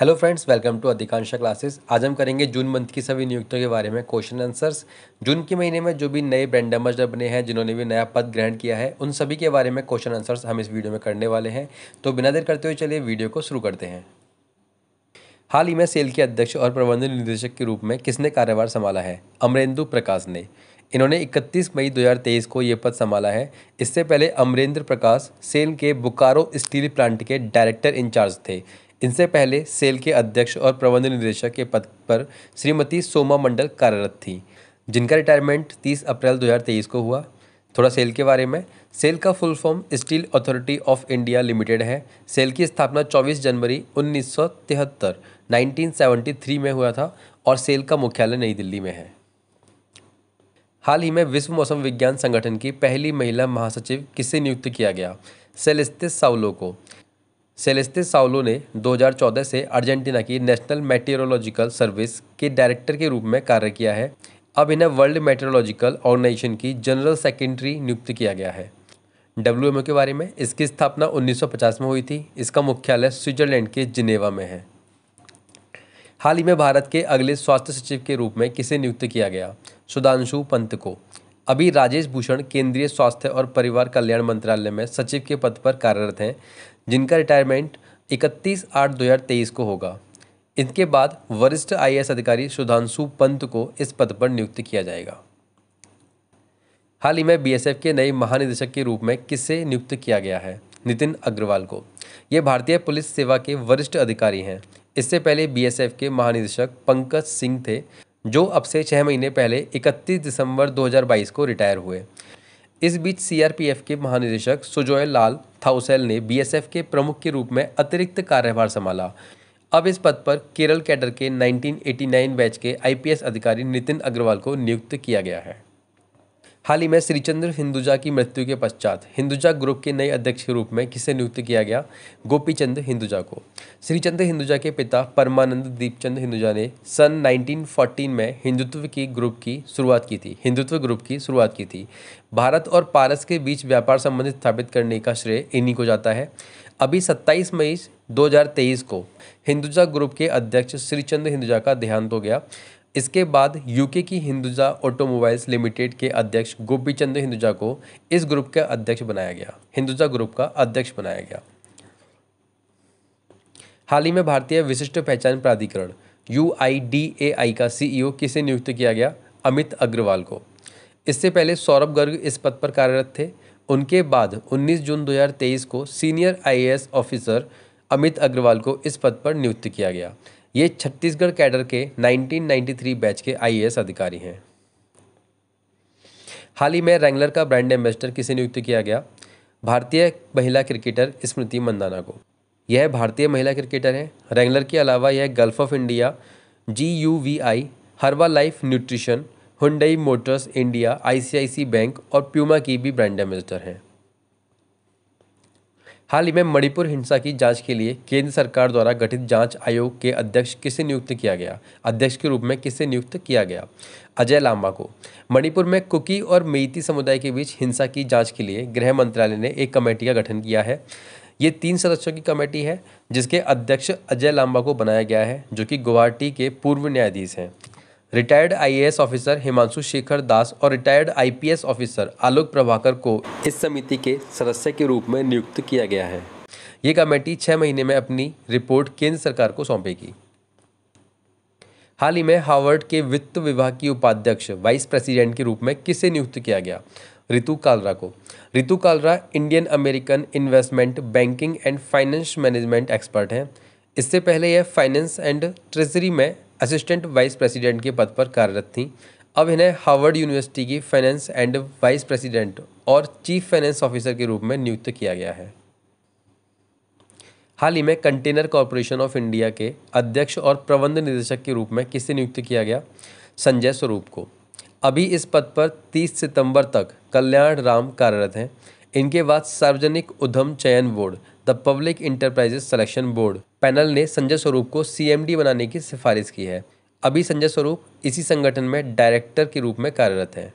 hello friends welcome to Adhikansha classes आज हम करेंगे जून मंथ की सभी नियुक्तियों के बारे में क्वेश्चन आंसर्स जून के महीने में जो भी नए ब्रांड एम्बेसडर बने हैं जिन्होंने भी नया पद ग्रहण किया है उन सभी के बारे में क्वेश्चन आंसर्स हम इस वीडियो में करने वाले हैं तो बिना देर करते हुए चलिए वीडियो को शुरू करते हैं हाल ही में सेल के अध्यक्ष और प्रबंधन निदेशक के रूप में किसने कार्यभार संभाला है अमरेंदु प्रकाश ने इन्होंने 31 मई 2023 को ये पद संभाला है इससे पहले अमरेंद्र प्रकाश सेल के बुकारो स्टील प्लांट के डायरेक्टर इंचार्ज थे इनसे पहले सेल के अध्यक्ष और प्रबंध निदेशक के पद पर श्रीमती सोमा मंडल कार्यरत थी जिनका रिटायरमेंट 30 अप्रैल 2023 को हुआ थोड़ा सेल के बारे में सेल का full form steel authority of India limited है सेल की स्थापना 24 जनवरी 1973 1973 में हुआ था और सेल का मुख्यालय नई दिल्ली में है हाल ही में विश्व मौसम विज्ञान संगठन की पहली महिला महासचिव किससे नियुक्त किया गया स्थित सावलो को सेलेस्ते साउलो ने 2014 से अर्जेंटीना की नेशनल मेटेरोलॉजिकल सर्विस के डायरेक्टर के रूप में कार्य किया है अब इन्हें वर्ल्ड मेटेरोलॉजिकल ऑर्गेनाइजेशन की जनरल सेक्रेटरी नियुक्त किया गया है डब्ल्यू के बारे में इसकी स्थापना 1950 में हुई थी इसका मुख्यालय स्विट्जरलैंड के जिनेवा में है हाल ही में भारत के अगले स्वास्थ्य सचिव के रूप में किसे नियुक्त किया गया सुधांशु पंत को अभी राजेश भूषण केंद्रीय स्वास्थ्य और परिवार कल्याण मंत्रालय में सचिव के पद पर कार्यरत हैं जिनका रिटायरमेंट 31 आठ 2023 को होगा इनके बाद वरिष्ठ आई अधिकारी सुधांशु पंत को इस पद पर नियुक्त किया जाएगा हाल ही में बीएसएफ के नए महानिदेशक के रूप में किससे नियुक्त किया गया है नितिन अग्रवाल को ये भारतीय पुलिस सेवा के वरिष्ठ अधिकारी हैं इससे पहले बीएसएफ के महानिदेशक पंकज सिंह थे जो अब से छः महीने पहले 31 दिसंबर 2022 को रिटायर हुए इस बीच सीआरपीएफ के महानिदेशक सुजोय लाल थाउसेल ने बीएसएफ के प्रमुख के रूप में अतिरिक्त कार्यभार संभाला अब इस पद पर केरल कैडर के 1989 बैच के आईपीएस अधिकारी नितिन अग्रवाल को नियुक्त किया गया है हाल ही में श्रीचंद्र हिंदुजा की मृत्यु के पश्चात हिंदुजा ग्रुप के नए अध्यक्ष के रूप में किसे नियुक्त किया गया गोपीचंद हिंदुजा को श्रीचंद्र हिंदुजा के पिता परमानंद दीपचंद हिंदुजा ने सन 1914 में हिंदुत्व की ग्रुप की शुरुआत की थी हिंदुत्व ग्रुप की शुरुआत की थी भारत और पारस के बीच व्यापार संबंध स्थापित करने का श्रेय इन्हीं को जाता है अभी 27 मई 2023 को हिंदुजा ग्रुप के अध्यक्ष श्रीचंद हिंदुजा का देहांत हो गया इसके बाद यूके की हिंदुजा ऑटोमोबाइल्स लिमिटेड के अध्यक्ष गोपी चंद हिंदुजा को इस ग्रुप का अध्यक्ष बनाया गया हिंदुजा ग्रुप का अध्यक्ष बनाया गया हाल ही में भारतीय विशिष्ट पहचान प्राधिकरण यू का सीईओ e किसे नियुक्त किया गया अमित अग्रवाल को इससे पहले सौरभ गर्ग इस पद पर कार्यरत थे उनके बाद 19 जून 2023 को senior IAS officer Amit Agarwal को इस पद पर नियुक्त किया गया ये छत्तीसगढ़ कैडर के 1993 बैच के आईएएस अधिकारी हैं हाल ही में रेंगलर का ब्रांड एम्बेसडर किसे नियुक्त किया गया भारतीय महिला क्रिकेटर स्मृति मंदाना को यह भारतीय महिला क्रिकेटर हैं रेंगलर के अलावा यह Gulf of India G U V I Herbalife nutrition Hyundai motors India C bank और प्यूमा की भी ब्रांड एम्बेसडर हैं हाल ही में मणिपुर हिंसा की जांच के लिए केंद्र सरकार द्वारा गठित जांच आयोग के अध्यक्ष किसे नियुक्त किया गया अध्यक्ष के रूप में किसे नियुक्त किया गया अजय लांबा को मणिपुर में कुकी और मेती समुदाय के बीच हिंसा की जांच के लिए गृह मंत्रालय ने एक कमेटी का गठन किया है ये तीन सदस्यों की कमेटी है जिसके अध्यक्ष अजय लांबा को बनाया गया है जो कि गुवाहाटी के पूर्व न्यायाधीश हैं retired IAS officer Himanshu Shekhar Das और retired IPS officer Alok Prabhakar को इस समिति के सदस्य के रूप में नियुक्त किया गया है ये कमेटी छः महीने में अपनी रिपोर्ट केंद्र सरकार को सौंपेगी हाल ही में हार्वर्ड के वित्त विभाग की उपाध्यक्ष वाइस प्रेसिडेंट के रूप में किसे नियुक्त किया गया रितु कालरा को Ritu Kalra Indian American investment banking and finance management expert हैं इससे पहले यह फाइनेंस एंड ट्रेजरी में असिस्टेंट वाइस प्रेसिडेंट के पद पर कार्यरत थीं अब इन्हें हार्वर्ड यूनिवर्सिटी की फाइनेंस एंड वाइस प्रेसिडेंट और चीफ फाइनेंस ऑफिसर के रूप में नियुक्त किया गया है हाल ही में कंटेनर कॉरपोरेशन ऑफ इंडिया के अध्यक्ष और प्रबंध निदेशक के रूप में किसे नियुक्त किया गया संजय स्वरूप को अभी इस पद पर 30 सितंबर तक कल्याण राम कार्यरत हैं इनके बाद सार्वजनिक उद्यम चयन board the public enterprises selection board panel ने संजय स्वरूप को सीएमडी बनाने की सिफारिश की है अभी संजय स्वरूप इसी संगठन में डायरेक्टर के रूप में कार्यरत हैं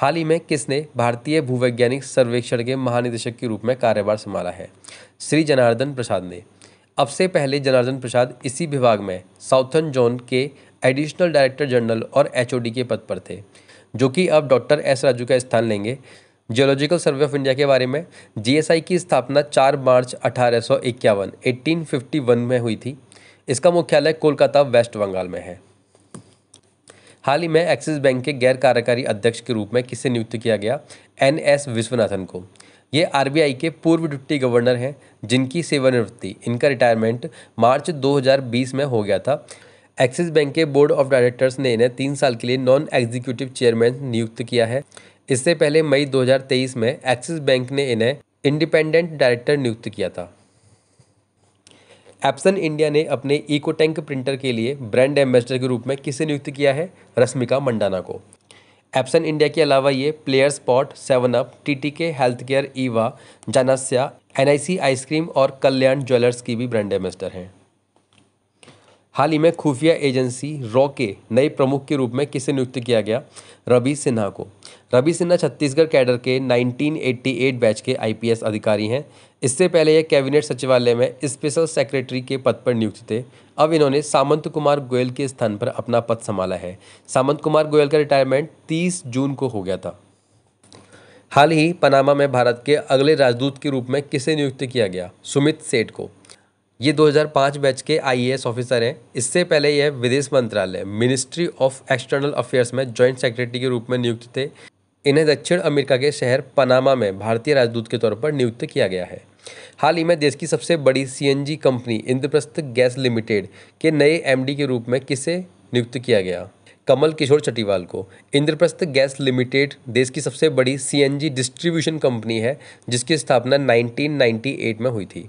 हाल ही में किसने भारतीय भूवैज्ञानिक सर्वेक्षण के महानिदेशक के रूप में कार्यभार संभाला है श्री जनार्दन प्रसाद ने अब से पहले जनार्दन प्रसाद इसी विभाग में साउथर्न जोन के एडिशनल डायरेक्टर जनरल और एचओडी के पद पर थे जो कि अब डॉक्टर एस राजू का स्थान लेंगे जियोलॉजिकल सर्वे ऑफ इंडिया के बारे में जीएसआई की स्थापना 4 मार्च अठारह 1851 में हुई थी इसका मुख्यालय कोलकाता वेस्ट बंगाल में है हाल ही में एक्सिस बैंक के गैर कार्यकारी अध्यक्ष के रूप में किसे नियुक्त किया गया एन एस विश्वनाथन को ये आरबीआई के पूर्व डिप्टी गवर्नर हैं जिनकी सेवानिवृत्ति इनका रिटायरमेंट मार्च 2020 में हो गया था एक्सिस बैंक के बोर्ड ऑफ डायरेक्टर्स ने इन्हें तीन साल के लिए नॉन एग्जीक्यूटिव चेयरमैन नियुक्त किया है इससे पहले मई 2023 में एक्सिस बैंक ने इन्हें इंडिपेंडेंट डायरेक्टर नियुक्त किया था एप्सन इंडिया ने अपने इकोटैंक प्रिंटर के लिए ब्रांड एम्बेसडर के रूप में किसे नियुक्त किया है रश्मिका मंडाना को एप्सन इंडिया के अलावा ये player spot seven up T T K health care Eva जानास्या एन आई सी आइसक्रीम और कल्याण ज्वेलर्स की भी ब्रांड एम्बेसडर हैं हाल ही में खुफिया एजेंसी रॉ के नए प्रमुख के रूप में किसे नियुक्त किया गया रवि सिन्हा को रवि सिन्हा छत्तीसगढ़ कैडर के 1988 बैच के आईपीएस अधिकारी हैं इससे पहले ये कैबिनेट सचिवालय में स्पेशल सेक्रेटरी के पद पर नियुक्त थे अब इन्होंने सामंत कुमार गोयल के स्थान पर अपना पद संभाला है सामंत कुमार गोयल का रिटायरमेंट 30 जून को हो गया था हाल ही पनामा में भारत के अगले राजदूत के रूप में किसे नियुक्त किया गया सुमित सेठ को ये 2005 बैच के आईएएस ऑफिसर हैं इससे पहले यह विदेश मंत्रालय मिनिस्ट्री ऑफ एक्सटर्नल अफेयर्स में जॉइंट सेक्रेटरी के रूप में नियुक्त थे इन्हें दक्षिण अमेरिका के शहर पनामा में भारतीय राजदूत के तौर पर नियुक्त किया गया है हाल ही में देश की सबसे बड़ी CNG company Indraprastha gas limited के नए एमडी के रूप में किसे नियुक्त किया गया कमल किशोर चटीवाल को इंद्रप्रस्थ गैस लिमिटेड देश की सबसे बड़ी सीएनजी डिस्ट्रीब्यूशन कंपनी है जिसकी स्थापना 1998 में हुई थी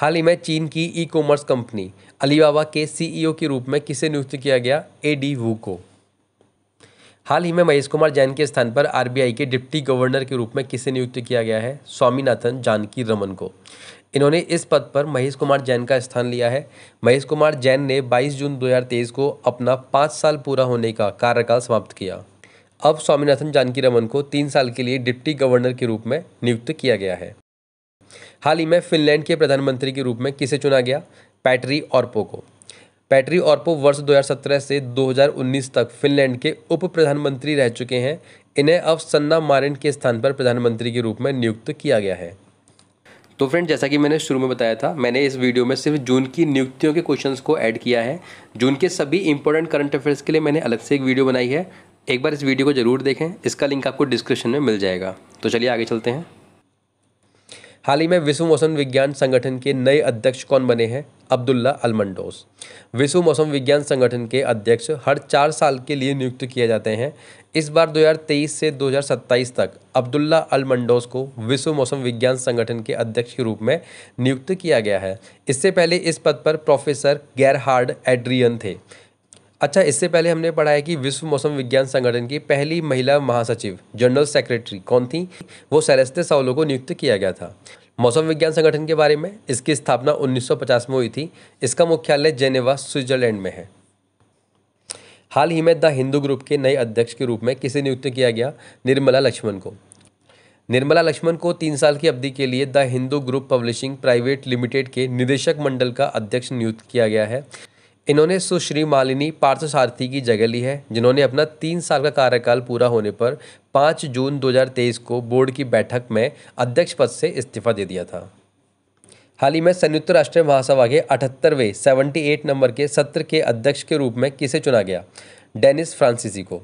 हाल ही में चीन की ई कॉमर्स कंपनी अलीबाबा के सीईओ के रूप में किसे नियुक्त किया गया ए डी वू को हाल ही में महेश कुमार जैन के स्थान पर आरबीआई के डिप्टी गवर्नर के रूप में किसे नियुक्त किया गया है स्वामीनाथन जानकी रमन को इन्होंने इस पद पर महेश कुमार जैन का स्थान लिया है महेश कुमार जैन ने 22 जून 2023 को अपना पाँच साल पूरा होने का कार्यकाल समाप्त किया अब स्वामीनाथन जानकी रमन को तीन साल के लिए डिप्टी गवर्नर के रूप में नियुक्त किया गया है हाल ही में फिनलैंड के प्रधानमंत्री के रूप में किसे चुना गया पैटरी और पोको पैट्री ऑर्पो वर्ष 2017 से 2019 तक फिनलैंड के उप प्रधानमंत्री रह चुके हैं इन्हें अब सन्ना मारिन के स्थान पर प्रधानमंत्री के रूप में नियुक्त किया गया है तो फ्रेंड जैसा कि मैंने शुरू में बताया था मैंने इस वीडियो में सिर्फ जून की नियुक्तियों के क्वेश्चंस को ऐड किया है जून के सभी इंपॉर्टेंट करंट अफेयर्स के लिए मैंने अलग से एक वीडियो बनाई है एक बार इस वीडियो को जरूर देखें इसका लिंक आपको डिस्क्रिप्शन में मिल जाएगा तो चलिए आगे चलते हैं हाल ही में विश्व मौसम विज्ञान संगठन के नए अध्यक्ष कौन बने हैं अब्दुल्ला अलमंडोस विश्व मौसम विज्ञान संगठन के अध्यक्ष हर चार साल के लिए नियुक्त किए जाते हैं इस बार 2023 से 2027 तक अब्दुल्ला अलमंडोस को विश्व मौसम विज्ञान संगठन के अध्यक्ष के रूप में नियुक्त किया गया है इससे पहले इस पद पर प्रोफेसर गैरहार्ड एड्रियन थे अच्छा इससे पहले हमने पढ़ा है कि विश्व मौसम विज्ञान संगठन की पहली महिला महासचिव जनरल सेक्रेटरी कौन थी वो सैलस्ते सावलो को नियुक्त किया गया था मौसम विज्ञान संगठन के बारे में इसकी स्थापना 1950 में हुई थी इसका मुख्यालय जेनेवा स्विट्जरलैंड में है हाल ही में द हिंदू ग्रुप के नए अध्यक्ष के रूप में किसे नियुक्त किया गया निर्मला लक्ष्मण को निर्मला लक्ष्मण को तीन साल की अवधि के लिए the Hindu group publishing private limited के निदेशक मंडल का अध्यक्ष नियुक्त किया गया है इन्होंने सुश्री मालिनी पार्थसारथी की जगह ली है जिन्होंने अपना तीन साल का कार्यकाल पूरा होने पर 5 जून 2023 को बोर्ड की बैठक में अध्यक्ष पद से इस्तीफा दे दिया था हाल ही में संयुक्त राष्ट्र महासभा के अठहत्तरवें सेवेंटी एट नंबर के सत्र के अध्यक्ष के रूप में किसे चुना गया डेनिस फ्रांसिसी को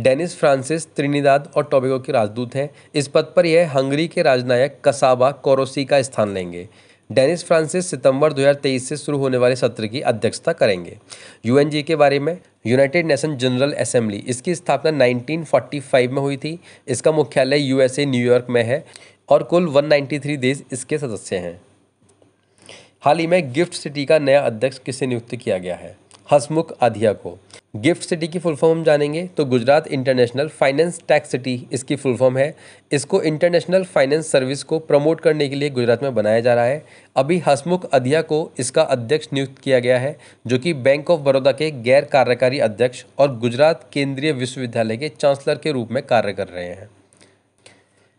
डेनिस फ्रांसिस त्रिनिदाद और टोबेगो के राजदूत हैं इस पद पर यह हंगरी के राजनायक कसाबा कोरोसी का स्थान लेंगे डेनिस फ्रांसिस सितंबर 2023 से शुरू होने वाले सत्र की अध्यक्षता करेंगे यूएनजी के बारे में यूनाइटेड नेशन जनरल असेंबली इसकी स्थापना 1945 में हुई थी इसका मुख्यालय यूएसए न्यूयॉर्क में है और कुल 193 देश इसके सदस्य हैं हाल ही में गिफ्ट सिटी का नया अध्यक्ष किसे नियुक्त किया गया है हसमुख आधिया को गिफ्ट सिटी की फुल फॉर्म जानेंगे तो Gujarat international finance tax city इसकी फुल फॉर्म है इसको इंटरनेशनल फाइनेंस सर्विस को प्रमोट करने के लिए गुजरात में बनाया जा रहा है अभी हसमुख अधिया को इसका अध्यक्ष नियुक्त किया गया है जो कि बैंक ऑफ बड़ौदा के गैर कार्यकारी अध्यक्ष और गुजरात केंद्रीय विश्वविद्यालय के चांसलर के रूप में कार्य कर रहे हैं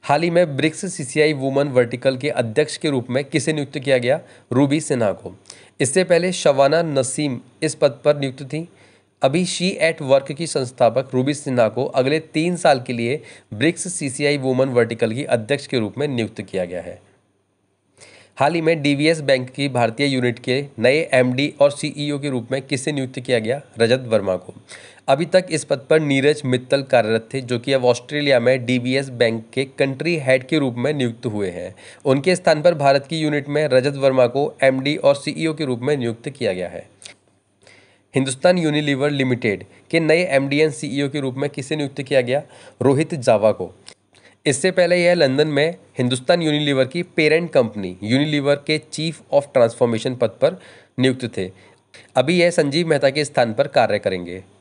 हाल ही में BRICS C C I woman vertical के अध्यक्ष के रूप में किसे नियुक्त किया गया रूबी सिन्हा को इससे पहले शवाना नसीम इस पद पर नियुक्त थी अभी शी एट वर्क की संस्थापक रूबी सिन्हा को अगले तीन साल के लिए ब्रिक्स सीसीआई वुमन वर्टिकल की अध्यक्ष के रूप में नियुक्त किया गया है हाल ही में डीवीएस बैंक की भारतीय यूनिट के नए एमडी और सीईओ e के रूप में किसे नियुक्त किया गया रजत वर्मा को अभी तक इस पद पर नीरज मित्तल कार्यरत थे जो कि अब ऑस्ट्रेलिया में डीबीएस बैंक के कंट्री हेड के रूप में नियुक्त हुए हैं उनके स्थान पर भारत की यूनिट में रजत वर्मा को एमडी और सीईओ e के रूप में नियुक्त किया गया है हिंदुस्तान यूनिलीवर लिमिटेड के नए एम डी एन ओ के रूप में किसे नियुक्त किया गया रोहित जावा को इससे पहले यह लंदन में हिंदुस्तान यूनिलीवर की पेरेंट कंपनी यूनिलीवर के चीफ ऑफ ट्रांसफॉर्मेशन पद पर नियुक्त थे अभी यह संजीव मेहता के स्थान पर कार्य करेंगे